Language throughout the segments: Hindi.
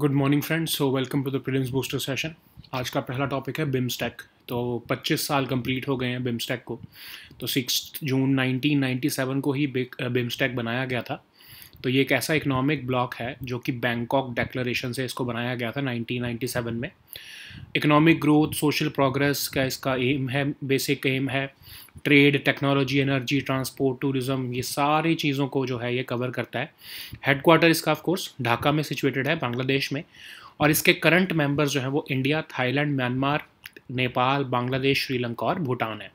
Good morning friends so welcome to the prelims booster session आज का पहला टॉपिक है बिम्स्टेक तो 25 साल कंप्लीट हो गए हैं बिम्स्टेक को तो सिक्स जून 1997 को ही बिम्स्टेक बनाया गया था तो ये एक ऐसा इकोनॉमिक ब्लॉक है जो कि बैंकॉक डेक्लरेशन से इसको बनाया गया था 1997 में इकोनॉमिक ग्रोथ सोशल प्रोग्रेस का इसका एम है बेसिक एम है trade technology energy transport tourism ये सारी चीज़ों को जो है ये कवर करता है हेडक्वार्टर इसका ऑफ कोर्स ढाका में सिचुएटेड है बांग्लादेश में और इसके करंट मेंबर्स जो हैं वो India Thailand Myanmar Nepal Bangladesh Sri Lanka और भूटान है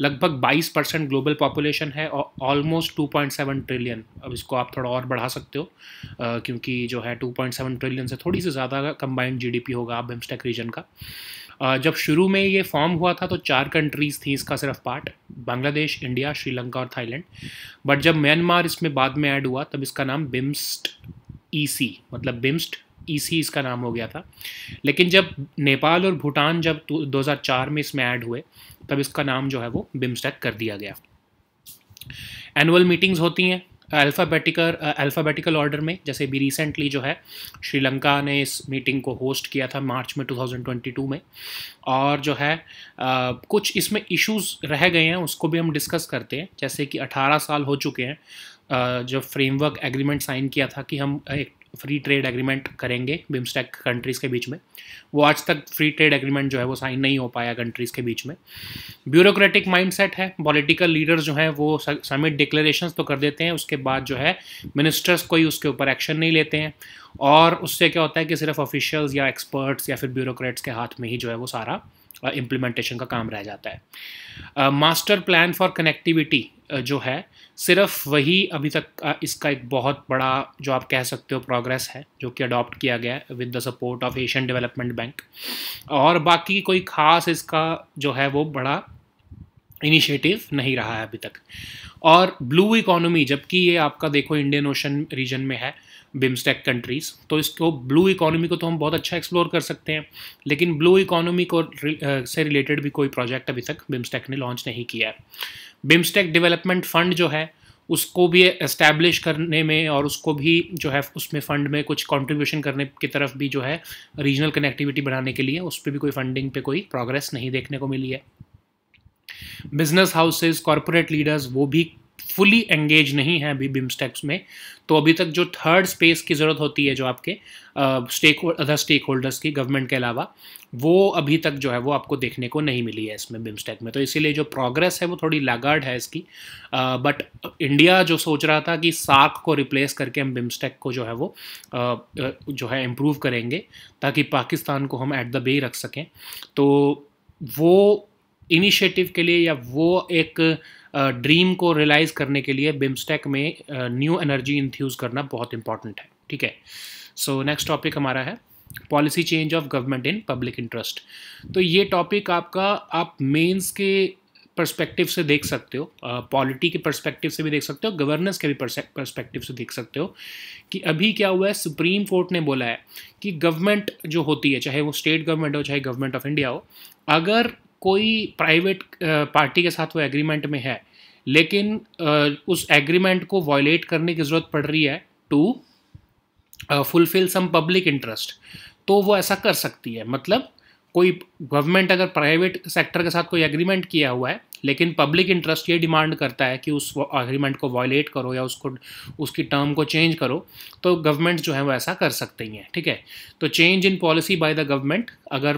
लगभग 22 परसेंट ग्लोबल पॉपुलेशन है और ऑलमोस्ट 2.7 ट्रिलियन अब इसको आप थोड़ा और बढ़ा सकते हो आ, क्योंकि जो है 2.7 ट्रिलियन से थोड़ी सी ज़्यादा कंबाइंड जीडीपी होगा आप बिम्स्टेक रीजन का जब शुरू में ये फॉर्म हुआ था तो चार कंट्रीज़ थी इसका सिर्फ पार्ट बांग्लादेश इंडिया श्रीलंका और थाईलैंड बट जब म्यांमार इसमें बाद में ऐड हुआ तब इसका नाम बिम्स्ट ई e मतलब बिम्स्ट ई e इसका नाम हो गया था लेकिन जब नेपाल और भूटान जब 2004 में इसमें ऐड हुए तब इसका नाम जो है वो बिम्स्टेक कर दिया गया एनुअल मीटिंग्स होती हैं अल्फ़ाबेटिकल अल्फ़ाबेटिकल ऑर्डर में जैसे भी रिसेंटली जो है श्रीलंका ने इस मीटिंग को होस्ट किया था मार्च में 2022 में और जो है आ, uh, कुछ इसमें इश्यूज रह गए हैं उसको भी हम डिस्कस करते हैं जैसे कि 18 साल हो चुके हैं uh, जब फ्रेमवर्क एग्रीमेंट साइन किया था कि हम एक फ्री ट्रेड एग्रीमेंट करेंगे बिम्स्टेक कंट्रीज़ के बीच में वो आज तक फ्री ट्रेड एग्रीमेंट जो है वो साइन नहीं हो पाया कंट्रीज़ के बीच में ब्यूरोक्रेटिक माइंडसेट है पॉलिटिकल लीडर्स जो हैं वो समिट डिक्लेरेशंस तो कर देते हैं उसके बाद जो है मिनिस्टर्स कोई उसके ऊपर एक्शन नहीं लेते हैं और उससे क्या होता है कि सिर्फ ऑफिशियल्स या एक्सपर्ट्स या फिर ब्यूरोक्रेट्स के हाथ में ही जो है वो सारा इम्प्लीमेंटेशन uh, का काम रह जाता है मास्टर प्लान फॉर कनेक्टिविटी जो है सिर्फ वही अभी तक इसका एक बहुत बड़ा जो आप कह सकते हो प्रोग्रेस है जो कि अडॉप्ट किया गया है with the support of Asian development bank और बाकी कोई ख़ास इसका जो है वो बड़ा इनिशिएटिव नहीं रहा है अभी तक और ब्लू इकोनॉमी जबकि ये आपका देखो इंडियन ओशन रीजन में है बिम्स्टेक कंट्रीज़ तो इसको ब्लू इकोनॉमी को तो हम बहुत अच्छा एक्सप्लोर कर सकते हैं लेकिन ब्लू इकोनॉमी को से रिलेटेड भी कोई प्रोजेक्ट अभी तक बिम्स्टेक ने लॉन्च नहीं किया है बिम्स्टेक डेवलपमेंट फंड जो है उसको भी इस्टेब्लिश करने में और उसको भी जो है उसमें फ़ंड में कुछ कंट्रीब्यूशन करने की तरफ भी जो है रीजनल कनेक्टिविटी बढ़ाने के लिए उस पर भी कोई फंडिंग पे कोई प्रोग्रेस नहीं देखने को मिली है बिजनेस हाउसेज कॉरपोरेट लीडर्स वो भी फुली एंगेज नहीं है अभी बिमस्टेक्स में तो अभी तक जो थर्ड स्पेस की ज़रूरत होती है जो आपके स्टेक अदर स्टेक होल्डर्स की गवर्नमेंट के अलावा वो अभी तक जो है वो आपको देखने को नहीं मिली है इसमें बिम्स्टेक में तो इसीलिए जो प्रोग्रेस है वो थोड़ी लागार्ड है इसकी बट इंडिया जो सोच रहा था कि सार्क को रिप्लेस करके हम बिमस्टेक को जो है वो आ, जो है इम्प्रूव करेंगे ताकि पाकिस्तान को हम एट द बे रख सकें तो वो इनिशिएटिव के लिए या वो एक ड्रीम को रियलाइज़ करने के लिए बिम्स्टेक में न्यू एनर्जी इन्फ्यूज़ करना बहुत इंपॉर्टेंट है ठीक है सो नेक्स्ट टॉपिक हमारा है policy change of government in public interest तो ये टॉपिक आपका आप मेंस के पर्सपेक्टिव से देख सकते हो पॉलिटी के पर्सपेक्टिव से भी देख सकते हो गवर्नेंस के भी पर्सपेक्टिव से देख सकते हो कि अभी क्या हुआ है सुप्रीम कोर्ट ने बोला है कि गवर्नमेंट जो होती है चाहे वो स्टेट गवर्नमेंट हो चाहे गवर्नमेंट ऑफ इंडिया हो अगर कोई प्राइवेट पार्टी के साथ वो एग्रीमेंट में है लेकिन उस एग्रीमेंट को वॉयलेट करने की ज़रूरत पड़ रही है to fulfil some public interest तो वो ऐसा कर सकती है मतलब कोई गवर्नमेंट अगर प्राइवेट सेक्टर के साथ कोई एग्रीमेंट किया हुआ है लेकिन पब्लिक इंटरेस्ट ये डिमांड करता है कि उस एग्रीमेंट को वायलेट करो या उसको उसकी टर्म को चेंज करो तो गवर्नमेंट जो है वो ऐसा कर सकते ही हैं ठीक है तो change in policy by the government अगर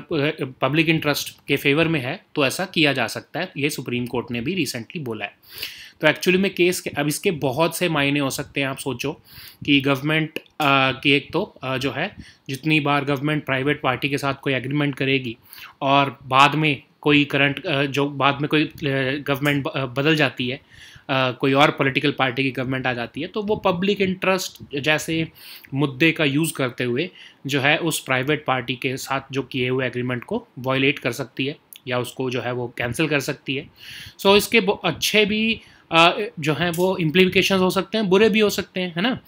पब्लिक इंटरेस्ट के फेवर में है तो ऐसा किया जा सकता है ये सुप्रीम कोर्ट ने भी रिसेंटली बोला है तो एक्चुअली में केस अब इसके बहुत से मायने हो सकते हैं आप सोचो कि गवर्नमेंट की एक तो आ, जो है जितनी बार गवर्नमेंट प्राइवेट पार्टी के साथ कोई एग्रीमेंट करेगी और बाद में कोई करंट जो बाद में कोई गवर्नमेंट बदल जाती है कोई और पॉलिटिकल पार्टी की गवर्नमेंट आ जाती है तो वो पब्लिक इंटरेस्ट जैसे मुद्दे का यूज़ करते हुए जो है उस प्राइवेट पार्टी के साथ जो किए हुए एग्रीमेंट को वॉयलेट कर सकती है या उसको जो है वो कैंसिल कर सकती है सो so, इसके अच्छे भी जो हैं वो इम्प्लीकेशन हो सकते हैं बुरे भी हो सकते हैं है ना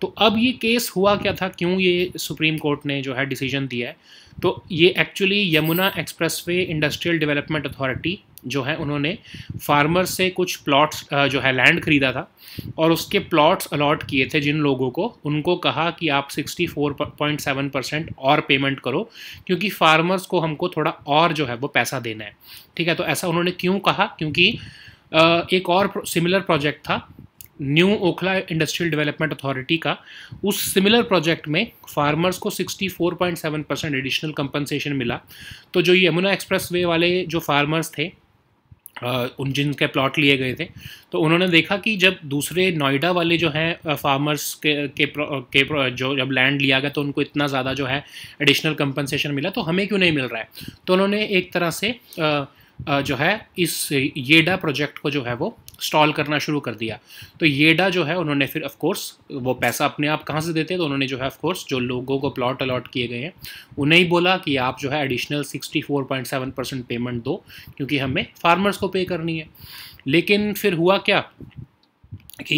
तो अब ये केस हुआ क्या था क्यों ये सुप्रीम कोर्ट ने जो है डिसीजन दिया है तो ये actually Yamuna expressway industrial development authority जो है उन्होंने फार्मर से कुछ प्लॉट्स जो है लैंड खरीदा था और उसके प्लॉट्स अलॉट किए थे जिन लोगों को उनको कहा कि आप 64.7 परसेंट और पेमेंट करो क्योंकि फार्मर्स को हमको थोड़ा और जो है वो पैसा देना है ठीक है तो ऐसा उन्होंने क्यों कहा क्योंकि एक और सिमिलर प्रोजेक्ट था new Okhla industrial development authority का उस सिमिलर प्रोजेक्ट में फार्मर्स को 64.7 परसेंट एडिशनल कंपनसेशन मिला तो जो यमुना एक्सप्रेस वे वाले जो फार्मर्स थे उन जिनके प्लॉट लिए गए थे तो उन्होंने देखा कि जब दूसरे नोएडा वाले जो हैं फार्मर्स के के, के जो जब लैंड लिया गया तो उनको इतना ज़्यादा जो है एडिशनल कंपनसेशन मिला तो हमें क्यों नहीं मिल रहा है तो उन्होंने एक तरह से आ, जो है इस येडा प्रोजेक्ट को जो है वो स्टॉल करना शुरू कर दिया तो येडा जो है उन्होंने फिर ऑफ कोर्स वो पैसा अपने आप कहाँ से देते तो उन्होंने जो है ऑफ कोर्स जो लोगों को प्लॉट अलॉट किए गए हैं उन्हें ही बोला कि आप जो है एडिशनल 64.7 परसेंट पेमेंट दो क्योंकि हमें फार्मर्स को पे करनी है लेकिन फिर हुआ क्या कि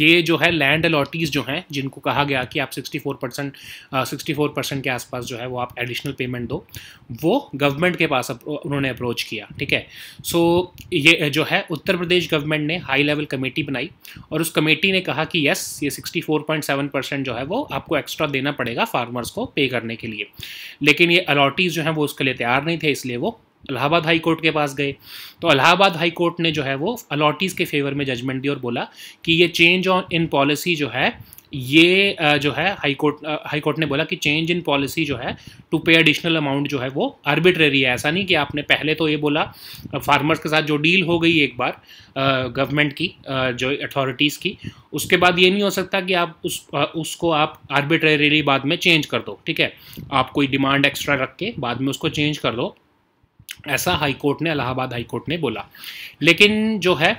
ये जो है लैंड अलॉटीज़ जो हैं जिनको कहा गया कि आप 64 परसेंट सिक्सटी फोर परसेंट के आसपास जो है वो आप एडिशनल पेमेंट दो वो गवर्नमेंट के पास उन्होंने अप्रोच किया ठीक है सो so, ये जो है उत्तर प्रदेश गवर्नमेंट ने हाई लेवल कमेटी बनाई और उस कमेटी ने कहा कि यस ये 64.7 परसेंट जो है वो आपको एक्स्ट्रा देना पड़ेगा फार्मर्स को पे करने के लिए लेकिन ये अलॉटीज़ जो हैं वो उसके लिए तैयार नहीं थे इसलिए वो इलाहाबाद हाई कोर्ट के पास गए तो अलाहाबाद हाई कोर्ट ने जो है वो अलॉटीज़ के फेवर में जजमेंट दी और बोला कि ये चेंज ऑन इन पॉलिसी जो है ये जो है हाई कोर्ट हाई कोर्ट ने बोला कि चेंज इन पॉलिसी जो है टू पे एडिशनल अमाउंट जो है वो आर्बिट्रेरी है ऐसा नहीं कि आपने पहले तो ये बोला फार्मर्स के साथ जो डील हो गई एक बार गवर्नमेंट की जो अथॉरिटीज़ की उसके बाद ये नहीं हो सकता कि आप उस उसको आप आर्बिट्रेरीली बाद में चेंज कर दो ठीक है आप कोई डिमांड एक्स्ट्रा रख के बाद में उसको चेंज कर दो ऐसा हाई कोर्ट ने इलाहाबाद हाई कोर्ट ने बोला लेकिन जो है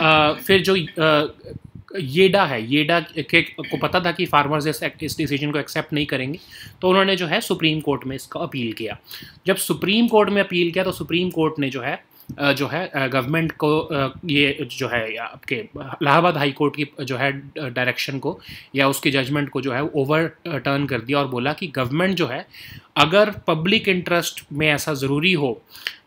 आ, फिर जो आ, येडा है येडा के को पता था कि फार्मर्स इस इस डिसीजन को एक्सेप्ट नहीं करेंगे तो उन्होंने जो है सुप्रीम कोर्ट में इसका अपील किया जब सुप्रीम कोर्ट में अपील किया तो सुप्रीम कोर्ट ने जो है जो है गवर्नमेंट को ये जो है आपके इलाहाबाद हाई कोर्ट की जो है डायरेक्शन को या उसके जजमेंट को जो है ओवर टर्न कर दिया और बोला कि गवर्नमेंट जो है अगर पब्लिक इंटरेस्ट में ऐसा ज़रूरी हो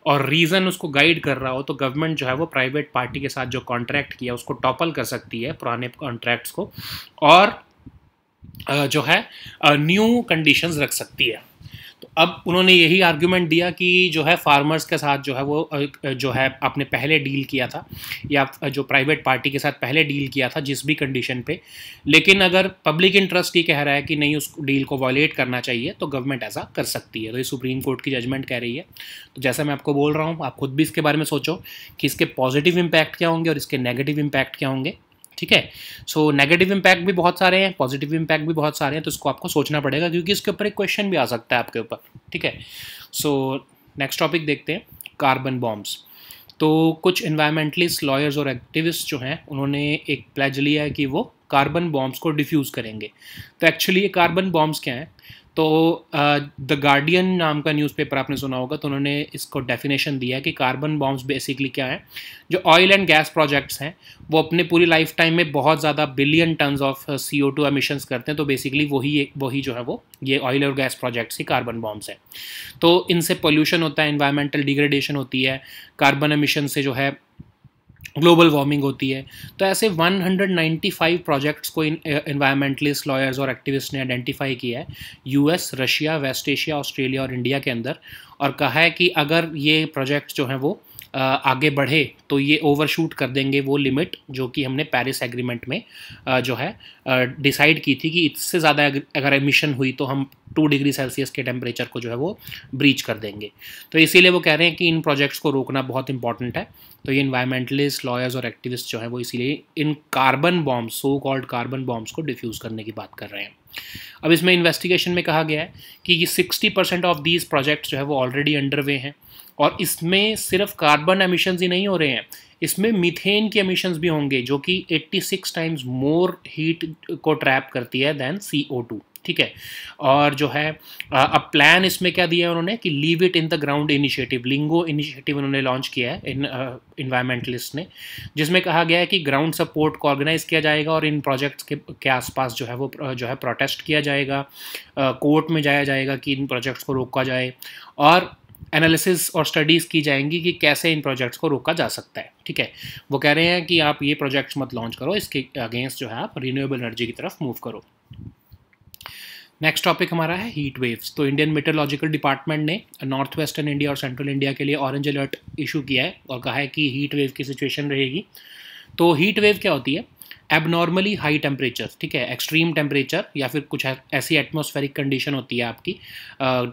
और रीज़न उसको गाइड कर रहा हो तो गवर्नमेंट जो है वो प्राइवेट पार्टी के साथ जो कॉन्ट्रैक्ट किया उसको टॉपल कर सकती है पुराने कॉन्ट्रैक्ट्स को और जो है न्यू कंडीशंस रख सकती है तो अब उन्होंने यही आर्ग्यूमेंट दिया कि जो है फार्मर्स के साथ जो है वो जो है आपने पहले डील किया था या जो प्राइवेट पार्टी के साथ पहले डील किया था जिस भी कंडीशन पे लेकिन अगर पब्लिक इंटरेस्ट ही कह रहा है कि नहीं उस डील को वॉलेट करना चाहिए तो गवर्नमेंट ऐसा कर सकती है तो ये सुप्रीम कोर्ट की जजमेंट कह रही है तो जैसा मैं आपको बोल रहा हूँ आप खुद भी इसके बारे में सोचो कि इसके पॉजिटिव इम्पैक्ट क्या होंगे और इसके नेगेटिव इम्पैक्ट क्या होंगे ठीक है सो नेगेटिव इम्पैक्ट भी बहुत सारे हैं पॉजिटिव इम्पैक्ट भी बहुत सारे हैं तो इसको आपको सोचना पड़ेगा क्योंकि इसके ऊपर एक क्वेश्चन भी आ सकता है आपके ऊपर ठीक है सो नेक्स्ट टॉपिक देखते हैं कार्बन बॉम्ब्स तो कुछ इन्वायरमेंटलिस्ट लॉयर्स और एक्टिविस्ट जो हैं उन्होंने एक प्लेज लिया है कि वो कार्बन बॉम्ब्स को डिफ्यूज़ करेंगे तो एक्चुअली ये कार्बन बॉम्ब्स क्या हैं तो द गार्डियन नाम का न्यूज़पेपर आपने सुना होगा तो उन्होंने इसको डेफिनेशन दिया कि कार्बन बॉम्ब्स बेसिकली क्या है जो ऑयल एंड गैस प्रोजेक्ट्स हैं वो अपने पूरी लाइफ टाइम में बहुत ज़्यादा billion tons of C O two emissions करते हैं तो बेसिकली वही एक वही जो है वो ये ऑयल और गैस प्रोजेक्ट्स ही कार्बन बॉम्ब्स हैं तो इनसे पोल्यूशन होता है इन्वायरमेंटल डिग्रेडेशन होती है कार्बन एमिशन से जो है ग्लोबल वार्मिंग होती है तो ऐसे 195 प्रोजेक्ट्स को इन इन्वायरमेंटलिस्ट लॉयर्स और एक्टिविस्ट ने आइडेंटिफाई किया है US Russia West Asia Australia और इंडिया के अंदर और कहा है कि अगर ये प्रोजेक्ट जो हैं वो आगे बढ़े तो ये ओवरशूट कर देंगे वो लिमिट जो कि हमने पेरिस एग्रीमेंट में जो है डिसाइड की थी कि इससे ज़्यादा अगर एमिशन हुई तो हम टू डिग्री सेल्सियस के टेम्परेचर को जो है वो ब्रीच कर देंगे तो इसीलिए वो कह रहे हैं कि इन प्रोजेक्ट्स को रोकना बहुत इंपॉर्टेंट है तो ये इन्वायरमेंटलिस्ट लॉयर्स और एक्टिविस्ट जो है वो इसीलिए इन carbon bombs so called carbon bombs को डिफ्यूज़ करने की बात कर रहे हैं अब इसमें इन्वेस्टिगेशन में कहा गया है कि sixty percent of these projects जो है वो ऑलरेडी अंडर वे हैं और इसमें सिर्फ कार्बन एमिशंस ही नहीं हो रहे हैं इसमें मीथेन के एमिशंस भी होंगे जो कि 86 टाइम्स मोर हीट को ट्रैप करती है दैन टू ठीक है और जो है अब प्लान इसमें क्या दिया है उन्होंने कि leave it in the ground initiative LINGO initiative उन्होंने लॉन्च किया है इन इन्वायरमेंटलिस्ट ने जिसमें कहा गया है कि ग्राउंड सपोर्ट को ऑर्गेनाइज किया जाएगा और इन प्रोजेक्ट्स के के आसपास जो है वो जो है प्रोटेस्ट किया जाएगा कोर्ट में जाया जाएगा कि इन प्रोजेक्ट्स को रोका जाए और एनालिसिस और स्टडीज़ की जाएंगी कि कैसे इन प्रोजेक्ट्स को रोका जा सकता है ठीक है वो कह रहे हैं कि आप ये प्रोजेक्ट्स मत लॉन्च करो इसके अगेंस्ट जो है आप रीन्यूएबल एनर्जी की तरफ मूव करो नेक्स्ट टॉपिक हमारा है हीट वेव्स तो इंडियन मेटरोलॉजिकल डिपार्टमेंट ने नॉर्थ वेस्टर्न इंडिया और सेंट्रल इंडिया के लिए ऑरेंज अलर्ट इशू किया है और कहा है कि हीट वेव की सिचुएशन रहेगी तो हीट वेव क्या होती है एबनॉर्मली हाई टेम्परेचर ठीक है एक्सट्रीम टेम्परेचर या फिर कुछ ऐसी एटमोस्फेरिक कंडीशन होती है आपकी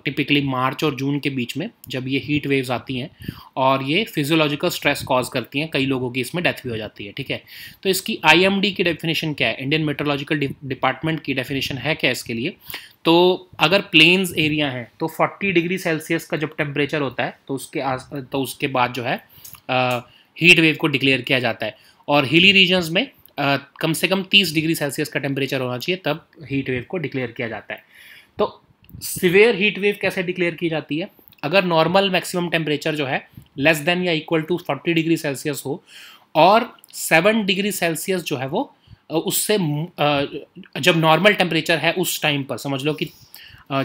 टिपिकली मार्च और जून के बीच में जब ये हीट वेव्स आती हैं और ये फिजियोलॉजिकल स्ट्रेस कॉज करती हैं कई लोगों की इसमें डेथ भी हो जाती है ठीक है तो इसकी आईएमडी की डेफिनेशन क्या है इंडियन मेट्रोलॉजिकल डिपार्टमेंट की डेफिनेशन है क्या इसके लिए तो अगर प्लेन्स एरिया हैं तो फोर्टी डिग्री सेल्सियस का जब टेम्परेचर होता है तो उसके आस तो उसके बाद जो है हीट वेव को डिक्लेयर किया जाता है और हिली रीजन्स में कम से कम 30 डिग्री सेल्सियस का टेम्परेचर होना चाहिए तब हीट वेव को डिक्लेयर किया जाता है तो सिवियर हीट वेव कैसे डिक्लेयर की जाती है अगर नॉर्मल मैक्सिमम टेम्परेचर जो है लेस देन या इक्वल टू 40 डिग्री सेल्सियस हो और 7 डिग्री सेल्सियस जो है वो उससे जब नॉर्मल टेम्परेचर है उस टाइम पर समझ लो कि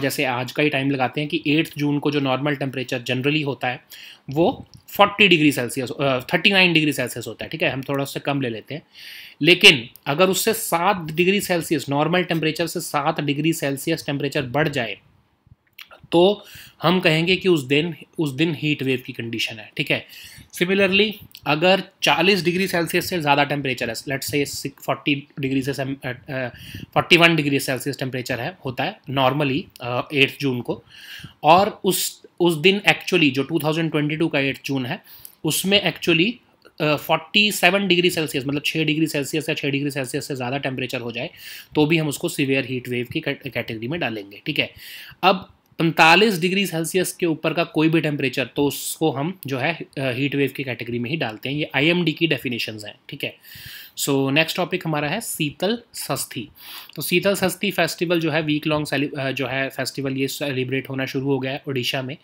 जैसे आज का ही टाइम लगाते हैं कि एट्थ जून को जो नॉर्मल टेम्परेचर जनरली होता है वो 40 डिग्री सेल्सियस 39 डिग्री सेल्सियस होता है ठीक है हम थोड़ा उससे कम ले लेते हैं लेकिन अगर उससे सात डिग्री सेल्सियस नॉर्मल टेम्परेचर से सात डिग्री सेल्सियस टेम्परेचर बढ़ जाए तो हम कहेंगे कि उस दिन उस दिन हीट वेव की कंडीशन है ठीक है सिमिलरली अगर 40 डिग्री सेल्सियस से ज़्यादा टेम्परेचर है लेट से 40 डिग्री से forty one degree Celsius temperature है होता है नॉर्मली एट्थ जून को और उस उस दिन एक्चुअली जो 2022 का एट्थ जून है उसमें actually forty seven degree Celsius मतलब छः डिग्री सेल्सियस या छः डिग्री सेल्सियस से ज़्यादा टेम्परेचर हो जाए तो भी हम उसको सीवियर हीट वेव की कैटेगरी में डालेंगे ठीक है अब पैंतालीस डिग्री सेल्सियस के ऊपर का कोई भी टेम्परेचर तो उसको हम जो है हीट वेव की कैटेगरी में ही डालते हैं ये आईएमडी की डेफिनेशन हैं ठीक है सो नेक्स्ट टॉपिक हमारा है शीतल सस्ती तो शीतल सस्ती फेस्टिवल जो है वीक लॉन्ग जो है फेस्टिवल ये सेलिब्रेट होना शुरू हो गया है उड़ीसा में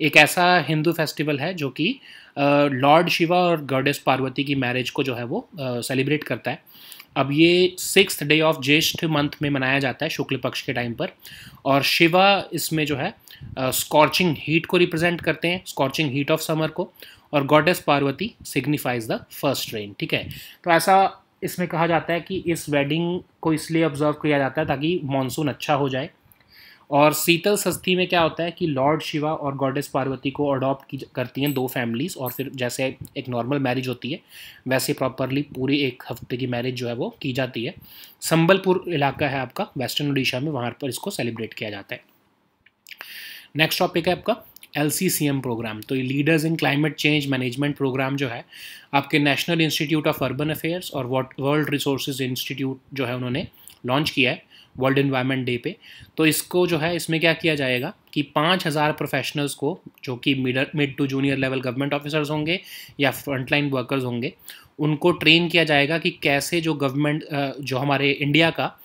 एक ऐसा हिंदू फेस्टिवल है जो कि लॉर्ड शिवा और गॉडेस पार्वती की मैरिज को जो है वो सेलिब्रेट करता है अब ये six day of Jyeshtha month में मनाया जाता है शुक्ल पक्ष के टाइम पर और शिवा इसमें जो है स्कॉर्चिंग हीट को रिप्रेजेंट करते हैं स्कॉर्चिंग हीट ऑफ समर को और goddess Parvati signifies the first rain ठीक है तो ऐसा इसमें कहा जाता है कि इस वेडिंग को इसलिए ऑब्जर्व किया जाता है ताकि मानसून अच्छा हो जाए और शीतल सस्ती में क्या होता है कि लॉर्ड शिवा और गॉडेस पार्वती को अडॉप्ट करती हैं दो फैमिलीज और फिर जैसे एक नॉर्मल मैरिज होती है वैसे प्रॉपरली पूरी एक हफ्ते की मैरिज जो है वो की जाती है संबलपुर इलाका है आपका वेस्टर्न उड़ीसा में वहाँ पर इसको सेलिब्रेट किया जाता है नेक्स्ट टॉपिक है आपका एल प्रोग्राम तो ये leaders in climate change management programme जो है आपके national institute of urban affairs और वर्ल्ड रिसोर्स इंस्टीट्यूट जो है उन्होंने लॉन्च किया है वर्ल्ड इन्वायरमेंट डे पे तो इसको जो है इसमें क्या किया जाएगा कि पाँच हज़ार प्रोफेशनल्स को जो कि mid to junior level government officers होंगे या फ्रंटलाइन वर्कर्स होंगे उनको ट्रेन किया जाएगा कि कैसे जो गवर्नमेंट जो हमारे इंडिया का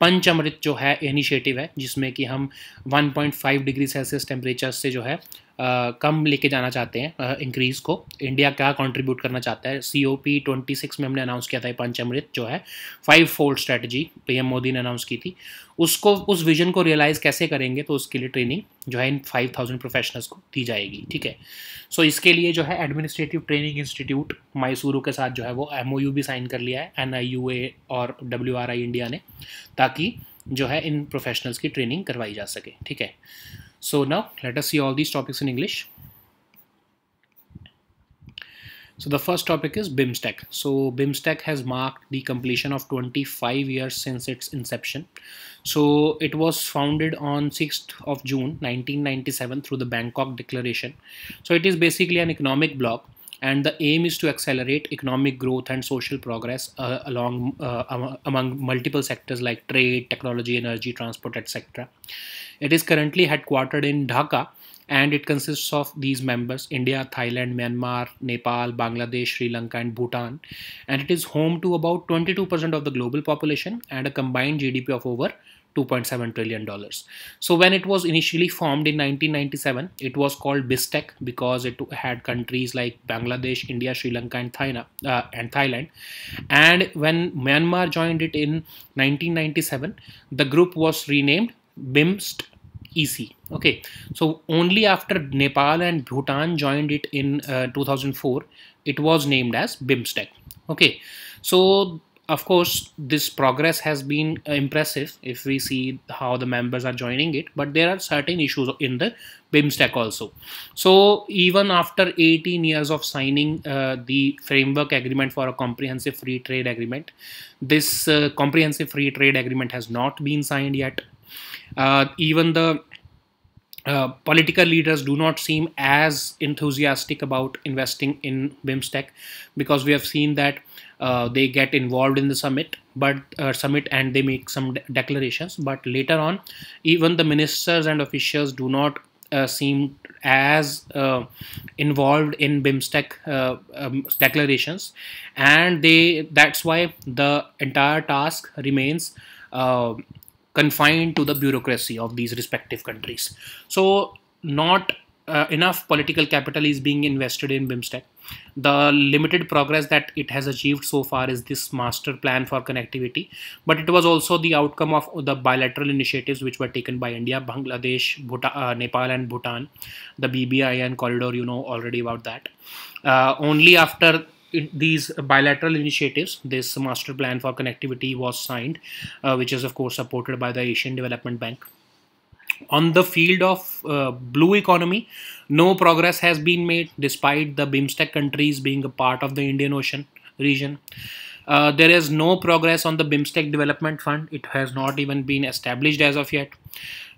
पंच जो है इनिशिएटिव है जिसमें कि हम 1.5 डिग्री सेल्सियस टेम्परेचर से जो है कम लेके जाना चाहते हैं इंक्रीज़ को इंडिया क्या कंट्रीब्यूट करना चाहता है C O P twenty six में हमने अनाउंस किया था पंचअमृत जो है five fold strategy PM Modi ने अनाउंस की थी उसको उस विजन को रियलाइज़ कैसे करेंगे तो उसके लिए ट्रेनिंग जो है इन फाइव थाउजेंड प्रोफेशनल्स को दी जाएगी ठीक है सो so, इसके लिए जो है एडमिनिस्ट्रेटिव ट्रेनिंग इंस्टीट्यूट मैसूरू के साथ जो है वो एम भी साइन कर लिया है एन और डब्ल्यू इंडिया ने ताकि जो है इन प्रोफेशनल्स की ट्रेनिंग करवाई जा सके ठीक है So now let us see all these topics in English. So the first topic is BIMSTEC. So BIMSTEC has marked the completion of 25 years since its inception. So it was founded on 6th of June 1997 through the Bangkok Declaration. So it is basically an economic bloc and the aim is to accelerate economic growth and social progress uh, along uh, among multiple sectors like trade technology energy transport etc it is currently headquartered in dhaka and it consists of these members India, Thailand, Myanmar, Nepal, Bangladesh, Sri Lanka, and Bhutan. And it is home to about 22% of the global population and a combined GDP of over 2.7 trillion dollars. So when it was initially formed in 1997, it was called BISTEC because it had countries like Bangladesh, India, Sri Lanka, and, Thaina, uh, and Thailand. And when Myanmar joined it in 1997, the group was renamed BIMST EC. Okay, so only after Nepal and Bhutan joined it in uh, 2004, it was named as BIMSTEC. Okay, so of course this progress has been uh, impressive if we see how the members are joining it but there are certain issues in the BIMSTEC also so even after 18 years of signing uh, the framework agreement for a comprehensive free trade agreement this uh, comprehensive free trade agreement has not been signed yet uh, even the uh, political leaders do not seem as enthusiastic about investing in BIMSTEC because we have seen that uh, they get involved in the summit but uh, summit and they make some de declarations but later on even the ministers and officials do not uh, seem as uh, involved in BIMSTEC um, declarations and they that's why the entire task remains confined to the bureaucracy of these respective countries. So not uh, enough political capital is being invested in BIMSTEC. The limited progress that it has achieved so far is this master plan for connectivity, but it was also the outcome of the bilateral initiatives which were taken by India, Bangladesh, Bhutan, uh, Nepal, and Bhutan, the BBI and corridor, you know already about that. Uh, only after these bilateral initiatives, this master plan for connectivity was signed, uh, which is of course supported by the Asian Development Bank. On the field of uh, blue economy, no progress has been made despite the BIMSTEC countries being a part of the Indian Ocean region. Uh, there is no progress on the BIMSTEC Development Fund. It has not even been established as of yet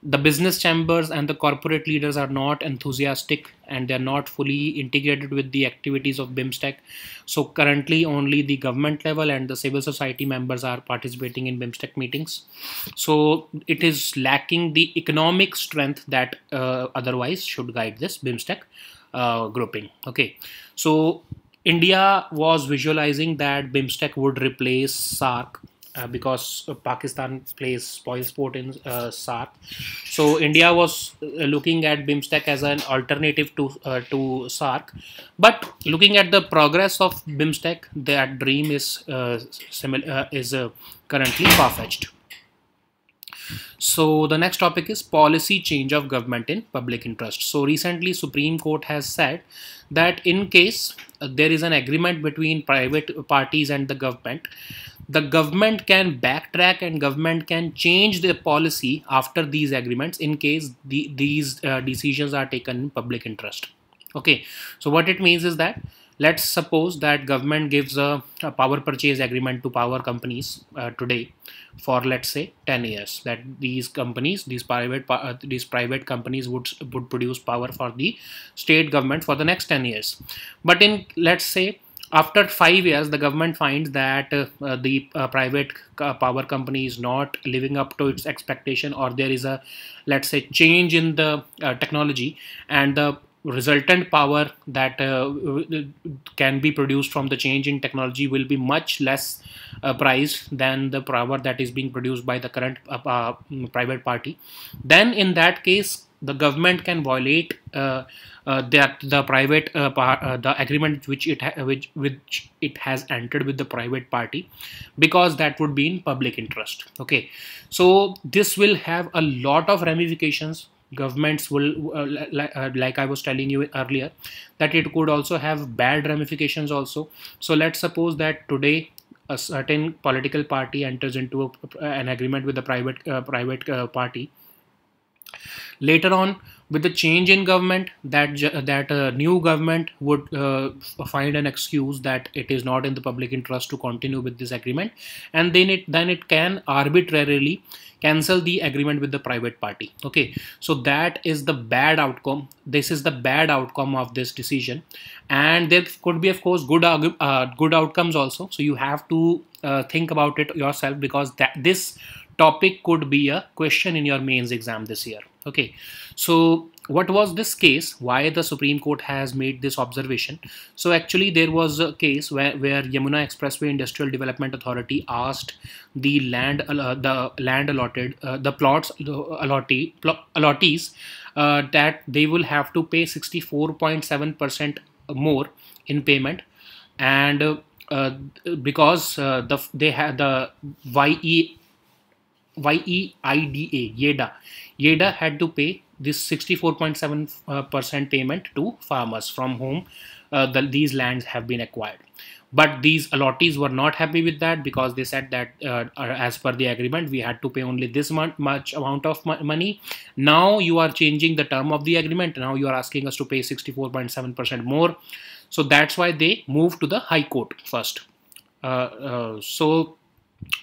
the business chambers and the corporate leaders are not enthusiastic and they're not fully integrated with the activities of BIMSTEC. So currently only the government level and the civil society members are participating in BIMSTEC meetings. So it is lacking the economic strength that uh, otherwise should guide this BIMSTEC uh, grouping. Okay, so India was visualizing that BIMSTEC would replace SARC uh, because Pakistan plays spoil sport in uh, So India was uh, looking at BIMSTEC as an alternative to uh, to SARC. But looking at the progress of BIMSTEC, that dream is uh, is currently far fetched. So the next topic is policy change of government in public interest. So recently Supreme Court has said that in case there is an agreement between private parties and the government, the government can backtrack and government can change their policy after these agreements in case the, these uh, decisions are taken in public interest okay so what it means is that let's suppose that government gives a, a power purchase agreement to power companies uh, today for let's say 10 years that these companies these private uh, these private companies would would produce power for the state government for the next 10 years but in let's say after five years, the government finds that uh, uh the uh, private power company is not living up to its expectation, or there is a, let's say, change in the uh, technology, and the resultant power that uh, can be produced from the change in technology will be much less uh, priced than the power that is being produced by the current private party. Then, in that case, the government can violate uh, uh, the, the private uh, par, uh, the agreement which it which which it has entered with the private party because that would be in public interest okay so this will have a lot of ramifications governments will uh, li uh, like i was telling you earlier that it could also have bad ramifications also so let's suppose that today a certain political party enters into a, an agreement with a private uh, private uh, party Later on, with the change in government, that that uh, new government would uh, find an excuse that it is not in the public interest to continue with this agreement, and then it then it can arbitrarily cancel the agreement with the private party. Okay, so that is the bad outcome. This is the bad outcome of this decision, and there could be of course good uh, good outcomes also. So you have to uh, think about it yourself because that this topic could be a question in your mains exam this year okay so what was this case why the supreme court has made this observation so actually there was a case where, where yamuna expressway industrial development authority asked the land uh, the land allotted uh, the plots the allottee, allottees uh, that they will have to pay 64.7 percent more in payment and uh, because uh, the they had the ye YEIDA, YEDA. YEDA had to pay this 64.7% uh, payment to farmers from whom uh, the, these lands have been acquired. But these allottees were not happy with that because they said that uh, uh as per the agreement, we had to pay only this much amount of money. Now you are changing the term of the agreement. Now you are asking us to pay 64.7% more. So that's why they moved to the High Court first. Uh, uh, so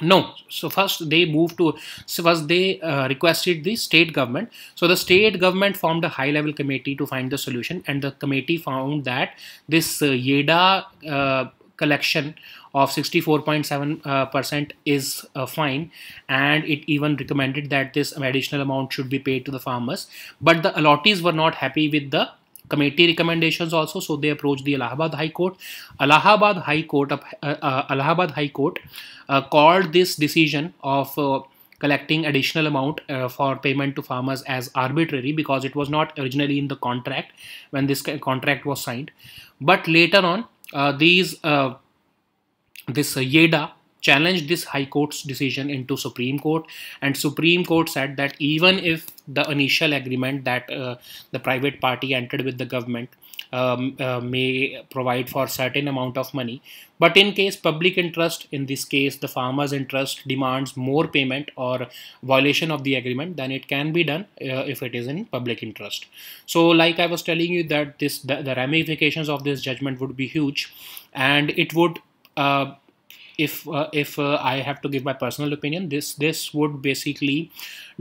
no so first they moved to so first they uh, requested the state government so the state government formed a high level committee to find the solution and the committee found that this uh, yeda uh, collection of 64.7% uh, is uh, fine and it even recommended that this additional amount should be paid to the farmers but the allottees were not happy with the committee recommendations also so they approached the Allahabad High Court Allahabad High Court uh, uh, Allahabad High Court uh, called this decision of uh, collecting additional amount uh, for payment to farmers as arbitrary because it was not originally in the contract when this contract was signed but later on uh, these this YEDA challenged this High Court's decision into Supreme Court, and Supreme Court said that even if the initial agreement that uh, the private party entered with the government um, uh, may provide for certain amount of money but in case public interest in this case the farmers interest demands more payment or violation of the agreement then it can be done uh, if it is in public interest so like i was telling you that this the, the ramifications of this judgment would be huge and it would uh, if uh, if uh, I have to give my personal opinion, this this would basically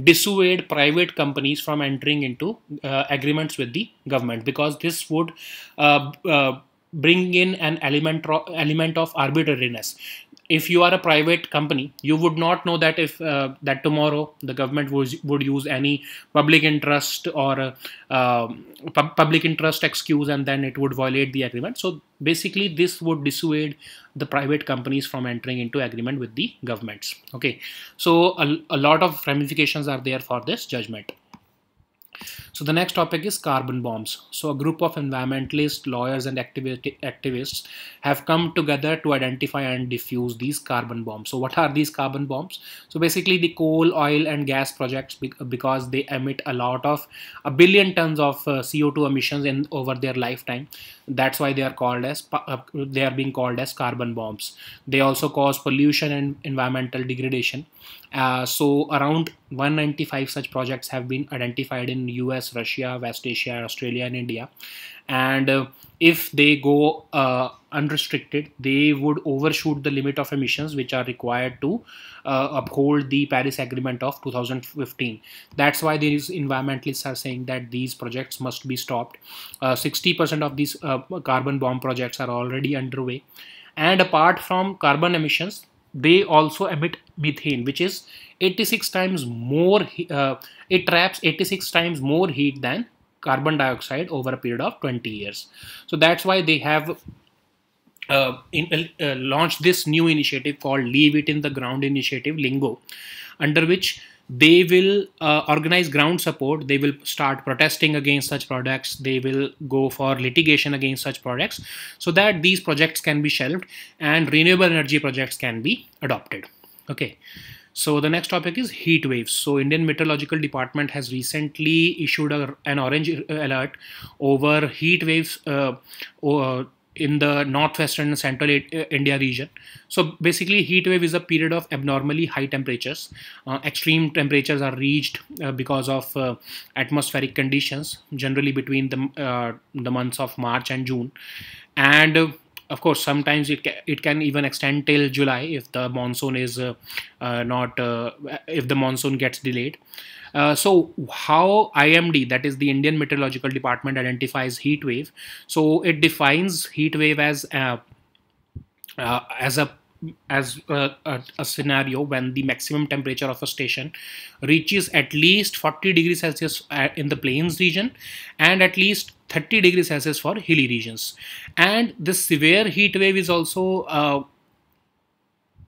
dissuade private companies from entering into uh, agreements with the government because this would uh, uh, bring in an element element of arbitrariness if you are a private company, you would not know that if uh, that tomorrow the government was, would use any public interest or uh, um, public interest excuse and then it would violate the agreement. So basically, this would dissuade the private companies from entering into agreement with the governments. Okay, so a, a lot of ramifications are there for this judgment. So the next topic is carbon bombs. So a group of environmentalists, lawyers and activists have come together to identify and diffuse these carbon bombs. So what are these carbon bombs? So basically the coal, oil and gas projects because they emit a lot of a billion tons of uh, CO2 emissions in over their lifetime that's why they are called as uh, they are being called as carbon bombs they also cause pollution and environmental degradation uh, so around 195 such projects have been identified in us russia west asia australia and india and uh, if they go uh, unrestricted they would overshoot the limit of emissions which are required to uh, uphold the paris agreement of 2015 that's why these environmentalists are saying that these projects must be stopped 60% uh, of these uh, carbon bomb projects are already underway and apart from carbon emissions they also emit methane which is 86 times more uh, it traps 86 times more heat than carbon dioxide over a period of 20 years. So that's why they have uh, in, uh, launched this new initiative called Leave It in the Ground Initiative, Lingo, under which they will uh, organize ground support they will start protesting against such products they will go for litigation against such products so that these projects can be shelved and renewable energy projects can be adopted okay so the next topic is heat waves. So Indian Meteorological Department has recently issued a, an orange alert over heat waves uh, uh in the northwestern central uh, India region. So basically heat wave is a period of abnormally high temperatures. Uh, extreme temperatures are reached uh, because of atmospheric conditions generally between the, the months of March and June. And of course sometimes it ca- it can even extend till july if the monsoon is uh, uh, not uh, if the monsoon gets delayed uh, so how IMD that is the Indian Meteorological Department identifies heat wave so it defines heat wave as uh, uh, as a as a, a, a, scenario when the maximum temperature of a station reaches at least 40 degrees Celsius in the plains region and at least 30 degrees Celsius for hilly regions. And this severe heat wave is also uh,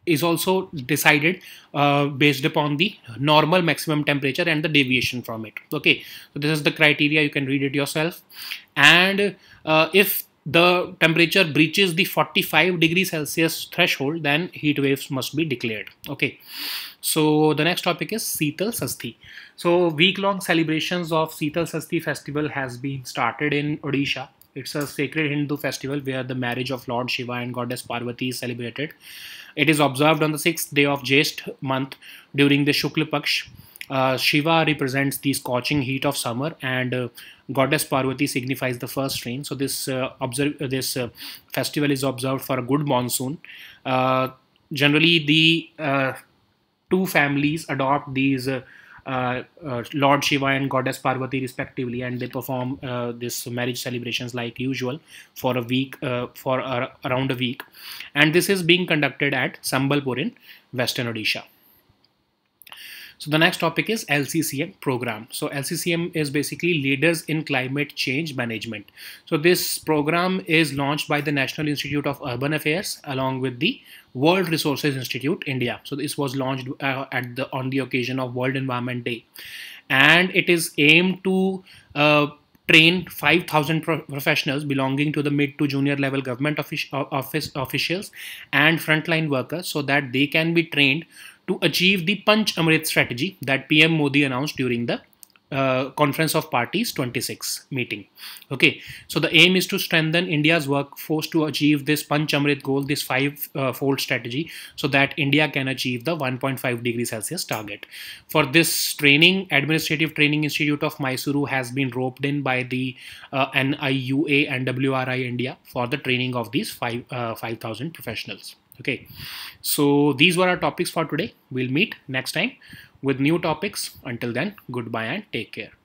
is also decided uh, based upon the normal maximum temperature and the deviation from it okay so this is the criteria you can read it yourself and uh, if the temperature breaches the 45 degrees Celsius threshold, then heat waves must be declared. Okay, so the next topic is Seetal Sasti. So week-long celebrations of Seetal Sasti festival has been started in Odisha. It's a sacred Hindu festival where the marriage of Lord Shiva and Goddess Parvati is celebrated. It is observed on the sixth day of Jaist month during the Shukla Paksh. Uh, Shiva represents the scorching heat of summer, and uh, goddess Parvati signifies the first rain. So this uh, observe uh, this uh, festival is observed for a good monsoon. Uh, generally, the two families adopt these. Lord Shiva and Goddess Parvati, respectively, and they perform this marriage celebrations like usual for a week, for around a week, and this is being conducted at Sambalpur in Western Odisha. So the next topic is LCCM program. So LCCM is basically Leaders in Climate Change Management. So this program is launched by the National Institute of Urban Affairs along with the World Resources Institute India. So this was launched uh, at the on the occasion of World Environment Day and it is aimed to uh, train 5000 pro professionals belonging to the mid to junior level government office, office officials and frontline workers so that they can be trained to achieve the Panch Amrit strategy that PM Modi announced during the uh, Conference of Parties 26 meeting. Okay, so the aim is to strengthen India's workforce to achieve this Panch Amrit goal, this five-fold uh, strategy, so that India can achieve the 1.5 degree Celsius target. For this training, Administrative Training Institute of Mysuru has been roped in by the uh, NIUA and WRI India for the training of these five uh, 5,000 professionals okay so these were our topics for today we'll meet next time with new topics until then goodbye and take care